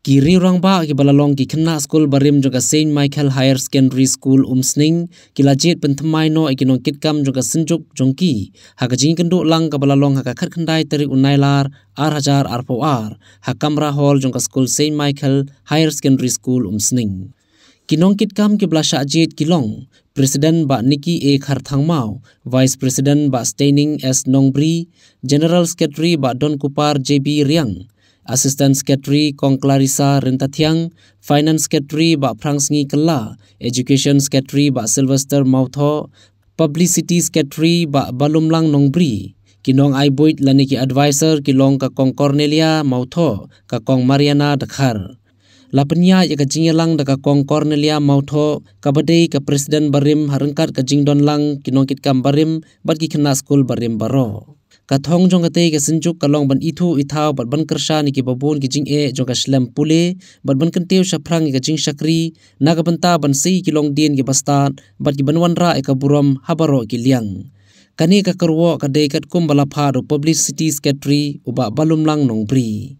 kiri rangba ki balalong ki khna school barim joga saint michael higher secondary school umsning kilajit pentmai no ekino kitkam joga sinjuk jongki hakajing kendo lang ka balalong ha ka khar khandai tari unailar ar hajar ar po ar ha kamra hall joga school saint michael higher secondary school umsning kinong kitkam ki blasha ajit kilong president ba niki e khar thangmao vice president ba staining s nongbri general secretary ba don kupar jb riang Assistant Secretary Kong Clarissa Rintatiang, Finance Secretary Ba Prang Sngi Kala, Education Secretary Ba Sylvester Mautho, Publicity Secretary Ba Balumlang Nongbri, Kinong Aiboit Laniki Advisor Kilong Ka Kong Cornelia Mautho, Ka Kong Mariana Dakhar. Lapenya ya ka jingyalang da ka Kong Cornelia Mautho, Kabadei ka President Barim Harangkat ka Jingdon Lang, Kinong Kitkam Barim, Bat Kikna School Barim Baro ka thong jong ka tege sin chu kalong ban ithu ithau bat ban karsha ni ki babon ki jing e jo ka shlam pule bat ban kan teu shaprang ki jing shakri na ga banta ban sei ki long din ki bastan bat ki banwan ra e ka buram habaro ki liang kani ka karwo ka dekat kum bala pha ro publicity secretary uba balumlang nong bri